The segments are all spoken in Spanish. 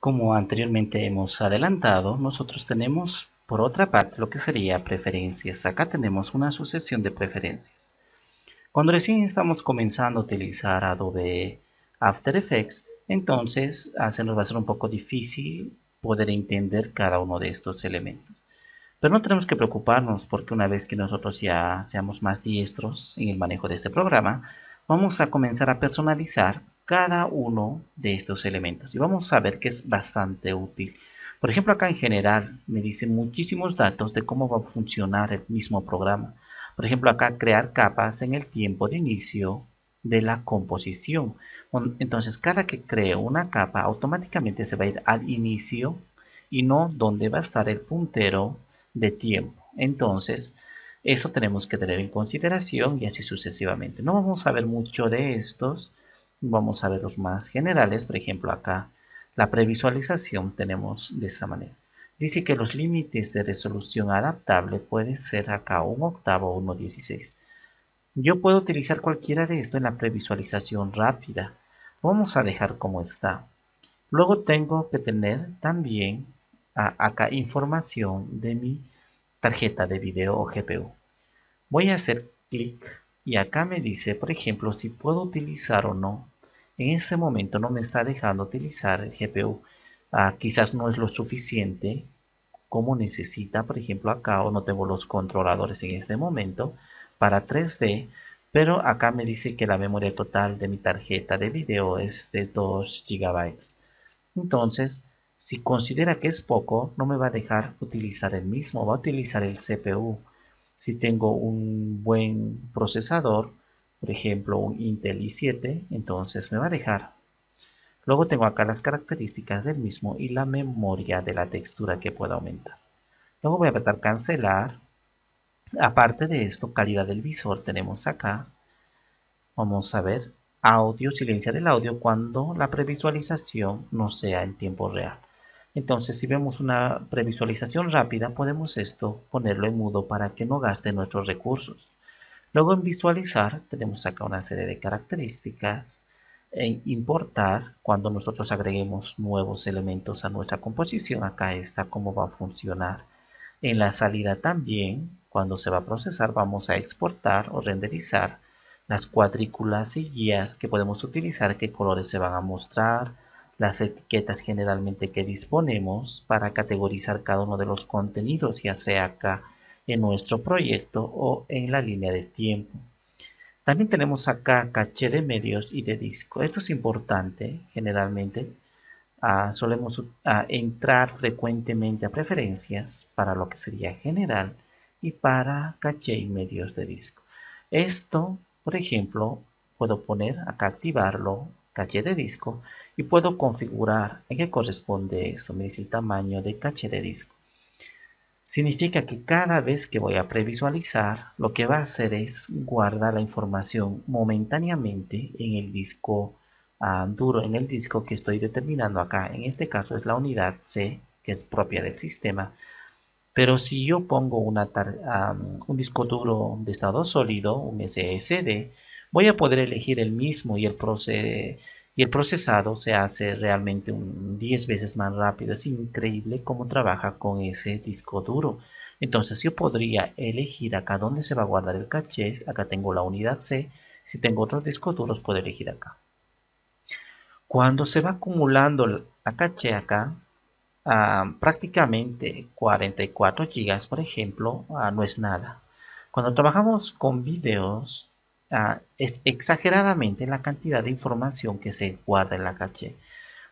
Como anteriormente hemos adelantado, nosotros tenemos por otra parte lo que sería preferencias. Acá tenemos una sucesión de preferencias. Cuando recién estamos comenzando a utilizar Adobe After Effects, entonces se nos va a ser un poco difícil poder entender cada uno de estos elementos. Pero no tenemos que preocuparnos porque una vez que nosotros ya seamos más diestros en el manejo de este programa, vamos a comenzar a personalizar cada uno de estos elementos. Y vamos a ver que es bastante útil. Por ejemplo, acá en general me dice muchísimos datos de cómo va a funcionar el mismo programa. Por ejemplo, acá crear capas en el tiempo de inicio de la composición. Entonces, cada que cree una capa, automáticamente se va a ir al inicio y no donde va a estar el puntero de tiempo. Entonces, eso tenemos que tener en consideración y así sucesivamente. No vamos a ver mucho de estos, Vamos a ver los más generales, por ejemplo acá la previsualización tenemos de esa manera. Dice que los límites de resolución adaptable pueden ser acá un octavo o 1.16. Yo puedo utilizar cualquiera de esto en la previsualización rápida. Vamos a dejar como está. Luego tengo que tener también acá información de mi tarjeta de video o GPU. Voy a hacer clic y acá me dice, por ejemplo, si puedo utilizar o no en este momento no me está dejando utilizar el GPU. Ah, quizás no es lo suficiente como necesita, por ejemplo, acá o no tengo los controladores en este momento para 3D, pero acá me dice que la memoria total de mi tarjeta de video es de 2 GB. Entonces, si considera que es poco, no me va a dejar utilizar el mismo, va a utilizar el CPU. Si tengo un buen procesador, por ejemplo un Intel i7, entonces me va a dejar. Luego tengo acá las características del mismo y la memoria de la textura que pueda aumentar. Luego voy a apretar cancelar. Aparte de esto, calidad del visor tenemos acá. Vamos a ver, audio, silenciar el audio cuando la previsualización no sea en tiempo real. Entonces, si vemos una previsualización rápida, podemos esto ponerlo en mudo para que no gaste nuestros recursos. Luego en visualizar tenemos acá una serie de características. En eh, importar, cuando nosotros agreguemos nuevos elementos a nuestra composición, acá está cómo va a funcionar. En la salida también, cuando se va a procesar, vamos a exportar o renderizar las cuadrículas y guías que podemos utilizar, qué colores se van a mostrar, las etiquetas generalmente que disponemos para categorizar cada uno de los contenidos, ya sea acá en nuestro proyecto o en la línea de tiempo. También tenemos acá caché de medios y de disco. Esto es importante, generalmente ah, solemos ah, entrar frecuentemente a preferencias para lo que sería general y para caché y medios de disco. Esto, por ejemplo, puedo poner acá activarlo, caché de disco, y puedo configurar en qué corresponde esto. Me dice el tamaño de caché de disco. Significa que cada vez que voy a previsualizar, lo que va a hacer es guardar la información momentáneamente en el disco ah, duro, en el disco que estoy determinando acá. En este caso es la unidad C, que es propia del sistema. Pero si yo pongo un disco duro de estado sólido, un SSD, voy a poder elegir el mismo y el, y el procesado se hace realmente 10 veces más rápido. Es increíble cómo trabaja con ese disco duro. Entonces yo podría elegir acá dónde se va a guardar el caché. Acá tengo la unidad C. Si tengo otros discos duros puedo elegir acá. Cuando se va acumulando el caché acá, ah, prácticamente 44 GB por ejemplo, ah, no es nada. Cuando trabajamos con videos, Ah, es exageradamente la cantidad de información que se guarda en la caché.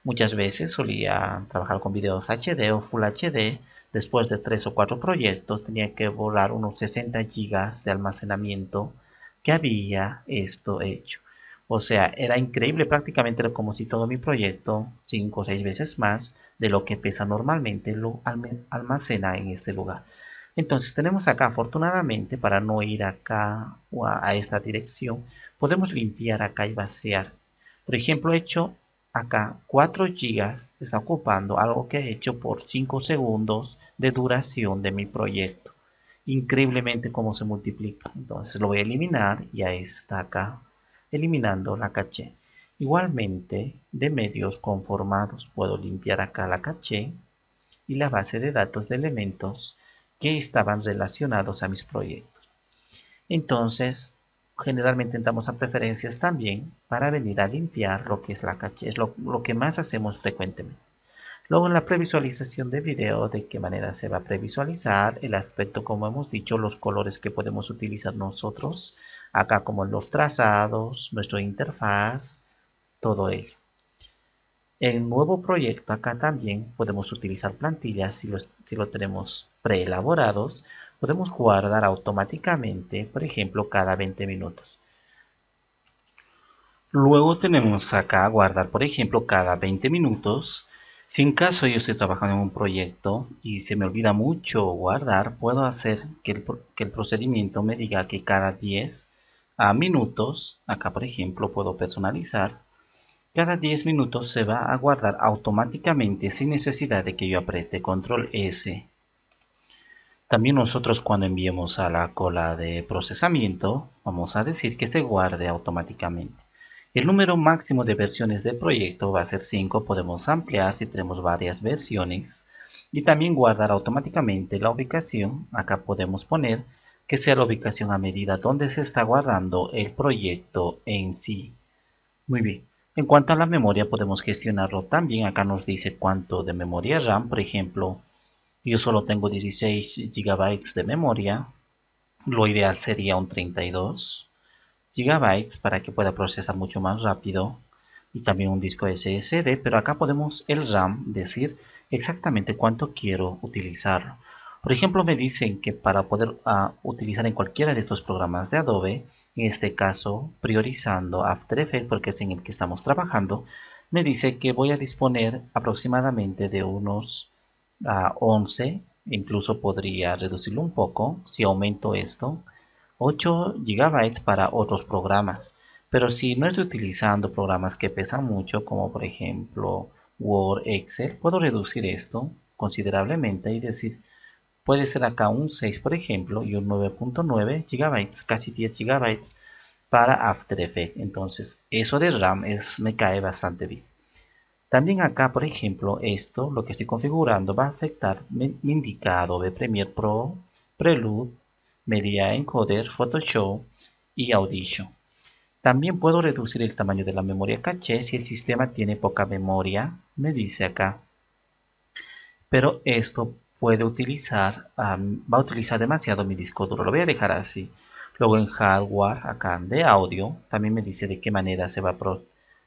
Muchas veces solía trabajar con videos HD o Full HD. Después de tres o cuatro proyectos tenía que borrar unos 60 gigas de almacenamiento que había esto hecho. O sea, era increíble, prácticamente como si todo mi proyecto, cinco o seis veces más de lo que pesa normalmente, lo almacena en este lugar. Entonces tenemos acá, afortunadamente, para no ir acá o a, esta dirección, podemos limpiar acá y vaciar. Por ejemplo, he hecho acá 4 gigas está ocupando algo que he hecho por 5 segundos de duración de mi proyecto increíblemente cómo se multiplica entonces lo voy a eliminar y ahí está acá eliminando la caché igualmente de medios conformados puedo limpiar acá la caché y la base de datos de elementos que estaban relacionados a mis proyectos. Entonces, generalmente entramos a preferencias también para venir a limpiar lo que es la caché, es lo, lo, que más hacemos frecuentemente. Luego en la previsualización de video, de qué manera se va a previsualizar, el aspecto como hemos dicho, los colores que podemos utilizar nosotros, acá como los trazados, nuestra interfaz, todo ello. El nuevo proyecto acá también podemos utilizar plantillas si, lo tenemos preelaborados. Podemos guardar automáticamente, por ejemplo, cada 20 minutos. Luego tenemos acá guardar, por ejemplo, cada 20 minutos. Si en caso yo estoy trabajando en un proyecto y se me olvida mucho guardar, puedo hacer que el, procedimiento me diga que cada 10 ah, minutos, acá por ejemplo puedo personalizar, cada 10 minutos se va a guardar automáticamente sin necesidad de que yo apriete control S. También nosotros cuando enviemos a la cola de procesamiento, vamos a decir que se guarde automáticamente. El número máximo de versiones del proyecto va a ser 5, podemos ampliar si tenemos varias versiones y también guardar automáticamente la ubicación, acá podemos poner que sea la ubicación a medida donde se está guardando el proyecto en sí. Muy bien. En cuanto a la memoria podemos gestionarlo también, acá nos dice cuánto de memoria RAM, por ejemplo, yo solo tengo 16 GB de memoria, lo ideal sería un 32 GB para que pueda procesar mucho más rápido y también un disco SSD, pero acá podemos el RAM decir exactamente cuánto quiero utilizarlo. Por ejemplo, me dicen que para poder ah, utilizar en cualquiera de estos programas de Adobe, en este caso priorizando After Effects porque es en el que estamos trabajando, me dice que voy a disponer aproximadamente de unos 11, ah, incluso podría reducirlo un poco si aumento esto, 8 GB para otros programas. Pero si no estoy utilizando programas que pesan mucho, como por ejemplo Word, Excel, puedo reducir esto considerablemente y decir puede ser acá un 6 por ejemplo y un 9.9 GB, casi 10 GB para After Effects. Entonces eso de RAM es, me cae bastante bien. También acá por ejemplo esto, lo que estoy configurando va a afectar mi, mi indicado de Premiere Pro, Prelude, Media Encoder, Photoshop y Audition. También puedo reducir el tamaño de la memoria caché si el sistema tiene poca memoria, me dice acá. Pero esto puede utilizar, va a utilizar demasiado mi disco duro, lo voy a dejar así. Luego en hardware, acá de audio, también me dice de qué manera se va a,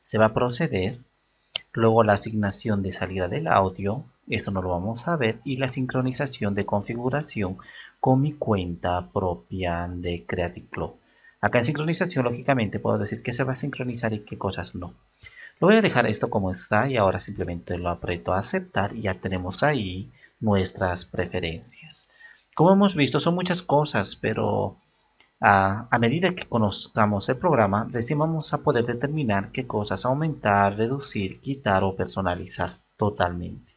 se va a proceder. Luego la asignación de salida del audio, esto no lo vamos a ver. Y la sincronización de configuración con mi cuenta propia de Creative Cloud. Acá en sincronización, lógicamente, puedo decir qué se va a sincronizar y qué cosas no. Lo voy a dejar esto como está y ahora simplemente lo aprieto a aceptar y ya tenemos ahí nuestras preferencias. Como hemos visto, son muchas cosas, pero ah, a, medida que conozcamos el programa, decimos vamos a poder determinar qué cosas aumentar, reducir, quitar o personalizar totalmente.